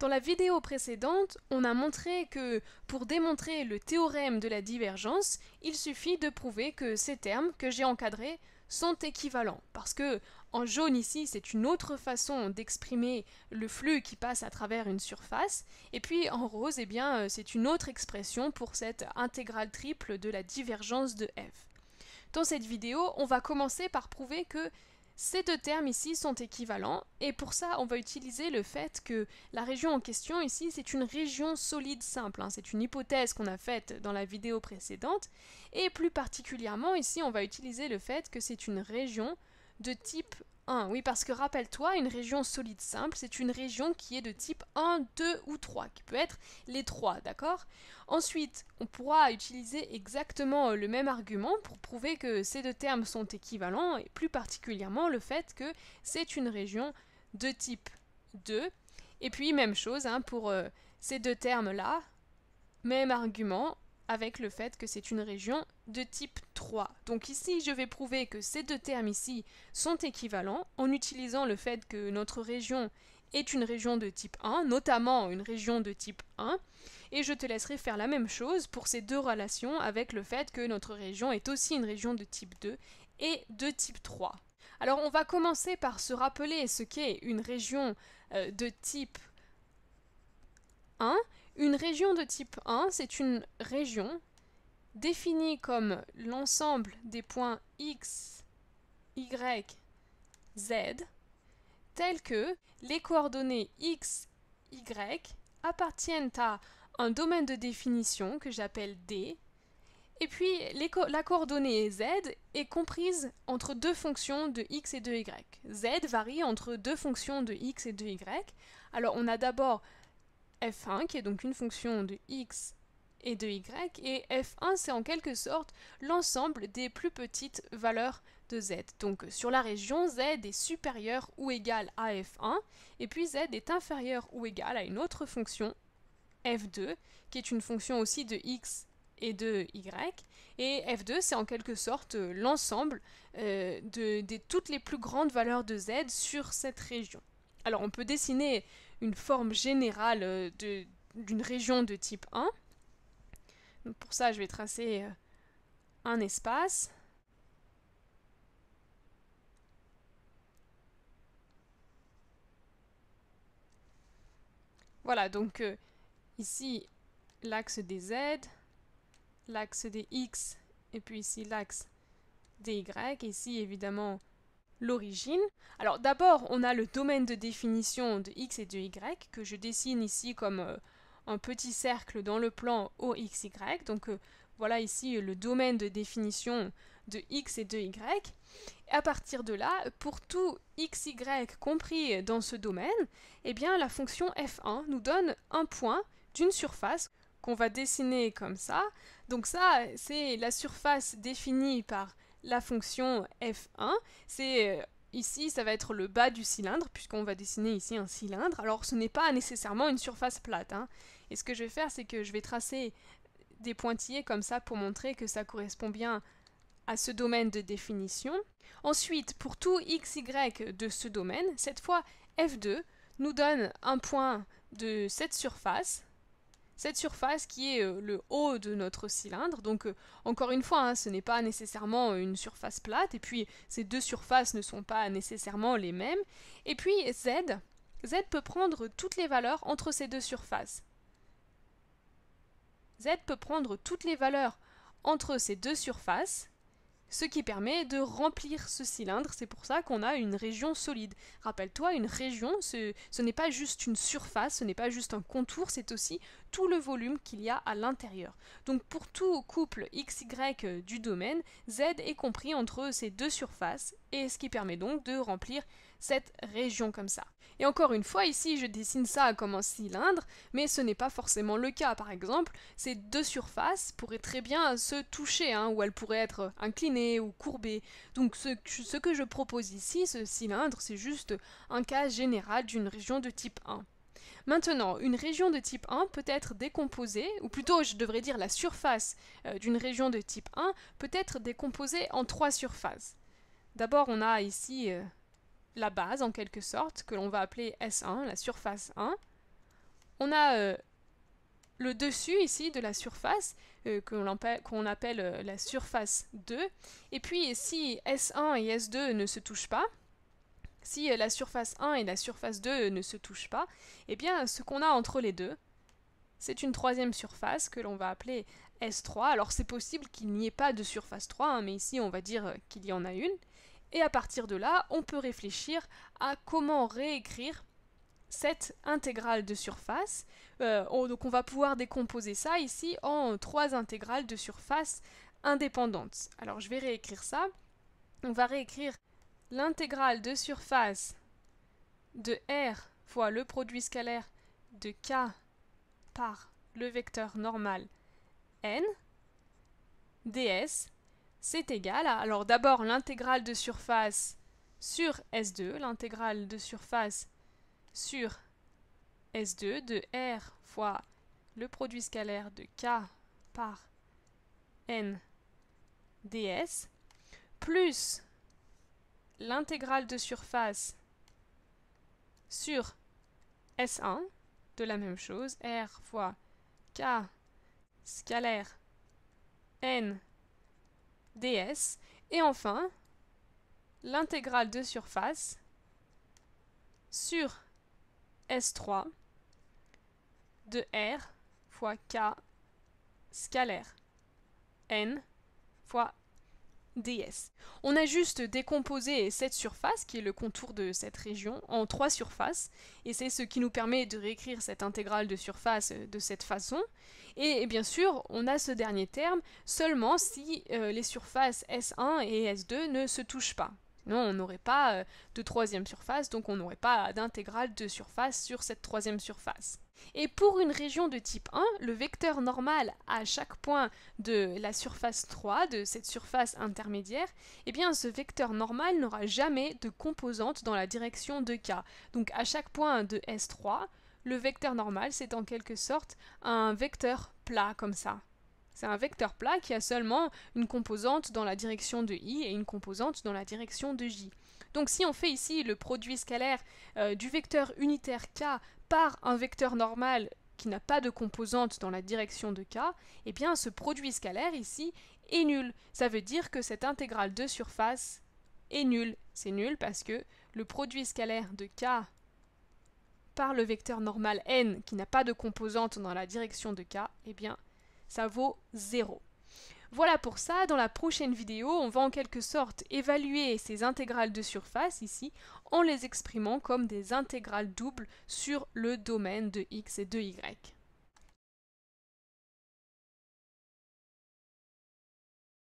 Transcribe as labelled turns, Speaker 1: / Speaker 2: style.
Speaker 1: Dans la vidéo précédente, on a montré que pour démontrer le théorème de la divergence, il suffit de prouver que ces termes que j'ai encadrés sont équivalents. Parce que en jaune ici, c'est une autre façon d'exprimer le flux qui passe à travers une surface. Et puis en rose, eh bien, euh, c'est une autre expression pour cette intégrale triple de la divergence de f. Dans cette vidéo, on va commencer par prouver que ces deux termes ici sont équivalents et pour ça on va utiliser le fait que la région en question ici c'est une région solide simple, hein. c'est une hypothèse qu'on a faite dans la vidéo précédente et plus particulièrement ici on va utiliser le fait que c'est une région de type oui, parce que rappelle-toi, une région solide simple, c'est une région qui est de type 1, 2 ou 3, qui peut être les 3, d'accord Ensuite, on pourra utiliser exactement euh, le même argument pour prouver que ces deux termes sont équivalents, et plus particulièrement le fait que c'est une région de type 2. Et puis, même chose hein, pour euh, ces deux termes-là, même argument avec le fait que c'est une région de type 3. Donc ici, je vais prouver que ces deux termes ici sont équivalents en utilisant le fait que notre région est une région de type 1, notamment une région de type 1, et je te laisserai faire la même chose pour ces deux relations avec le fait que notre région est aussi une région de type 2 et de type 3. Alors on va commencer par se rappeler ce qu'est une région euh, de type 1. Une région de type 1, c'est une région définie comme l'ensemble des points x, y, z, tels que les coordonnées x, y appartiennent à un domaine de définition que j'appelle D, et puis la coordonnée z est comprise entre deux fonctions de x et de y. z varie entre deux fonctions de x et de y. Alors on a d'abord f1 qui est donc une fonction de x et de y, et f1 c'est en quelque sorte l'ensemble des plus petites valeurs de z. Donc sur la région, z est supérieur ou égal à f1, et puis z est inférieur ou égal à une autre fonction f2, qui est une fonction aussi de x et de y, et f2 c'est en quelque sorte l'ensemble euh, de toutes les plus grandes valeurs de z sur cette région. Alors on peut dessiner une forme générale euh, d'une région de type 1, pour ça, je vais tracer euh, un espace. Voilà, donc euh, ici l'axe des Z, l'axe des X, et puis ici l'axe des Y, et ici évidemment l'origine. Alors d'abord, on a le domaine de définition de X et de Y que je dessine ici comme euh, un petit cercle dans le plan OXY. Donc euh, voilà ici euh, le domaine de définition de x et de y. à partir de là, pour tout xy compris dans ce domaine, eh bien la fonction f1 nous donne un point d'une surface qu'on va dessiner comme ça. Donc ça, c'est la surface définie par la fonction f1. C'est euh, Ici, ça va être le bas du cylindre, puisqu'on va dessiner ici un cylindre. Alors, ce n'est pas nécessairement une surface plate. Hein. Et ce que je vais faire, c'est que je vais tracer des pointillés comme ça pour montrer que ça correspond bien à ce domaine de définition. Ensuite, pour tout x, y de ce domaine, cette fois f2 nous donne un point de cette surface cette surface qui est euh, le haut de notre cylindre. Donc euh, encore une fois, hein, ce n'est pas nécessairement une surface plate, et puis ces deux surfaces ne sont pas nécessairement les mêmes. Et puis z, z peut prendre toutes les valeurs entre ces deux surfaces. Z peut prendre toutes les valeurs entre ces deux surfaces, ce qui permet de remplir ce cylindre. C'est pour ça qu'on a une région solide. Rappelle-toi, une région, ce, n'est pas juste une surface, ce n'est pas juste un contour, c'est aussi tout le volume qu'il y a à l'intérieur. Donc pour tout couple XY du domaine, Z est compris entre ces deux surfaces, et ce qui permet donc de remplir cette région comme ça. Et encore une fois, ici, je dessine ça comme un cylindre, mais ce n'est pas forcément le cas. Par exemple, ces deux surfaces pourraient très bien se toucher, hein, ou elles pourraient être inclinées ou courbées. Donc ce, ce que je propose ici, ce cylindre, c'est juste un cas général d'une région de type 1. Maintenant, une région de type 1 peut être décomposée, ou plutôt je devrais dire la surface euh, d'une région de type 1 peut être décomposée en trois surfaces. D'abord, on a ici euh, la base en quelque sorte, que l'on va appeler S1, la surface 1. On a euh, le dessus ici de la surface, euh, qu'on appelle, euh, la surface 2. Et puis si S1 et S2 ne se touchent pas, si la surface 1 et la surface 2 ne se touchent pas, eh bien ce qu'on a entre les deux, c'est une troisième surface que l'on va appeler S3. Alors c'est possible qu'il n'y ait pas de surface 3, hein, mais ici on va dire qu'il y en a une. Et à partir de là, on peut réfléchir à comment réécrire cette intégrale de surface. Euh, donc on va pouvoir décomposer ça ici en trois intégrales de surface indépendantes. Alors je vais réécrire ça. On va réécrire l'intégrale de surface de R fois le produit scalaire de K par le vecteur normal n ds c'est égal à, alors d'abord l'intégrale de surface sur S2, l'intégrale de surface sur S2 de R fois le produit scalaire de K par N ds plus l'intégrale de surface sur S1 de la même chose, R fois K scalaire N ds. Et enfin, l'intégrale de surface sur S3 de R fois K scalaire n fois on a juste décomposé cette surface, qui est le contour de cette région, en trois surfaces, et c'est ce qui nous permet de réécrire cette intégrale de surface euh, de cette façon. Et, bien sûr, on a ce dernier terme seulement si euh, les surfaces S1 et S2 ne se touchent pas. Non, on n'aurait pas euh, de troisième surface, donc on n'aurait pas d'intégrale de surface sur cette troisième surface. Et pour une région de type 1, le vecteur normal à chaque point de la surface 3, de cette surface intermédiaire, eh bien ce vecteur normal n'aura jamais de composante dans la direction de k. Donc à chaque point de S3, le vecteur normal, c'est en quelque sorte un vecteur plat comme ça. C'est un vecteur plat qui a seulement une composante dans la direction de i et une composante dans la direction de j. Donc si on fait ici le produit scalaire euh, du vecteur unitaire k par un vecteur normal qui n'a pas de composante dans la direction de k, eh bien ce produit scalaire ici est nul. Ça veut dire que cette intégrale de surface est nulle. C'est nul parce que le produit scalaire de k par le vecteur normal n qui n'a pas de composante dans la direction de k, eh bien ça vaut 0. Voilà pour ça, dans la prochaine vidéo, on va en quelque sorte évaluer ces intégrales de surface ici en les exprimant comme des intégrales doubles sur le domaine de x et de y.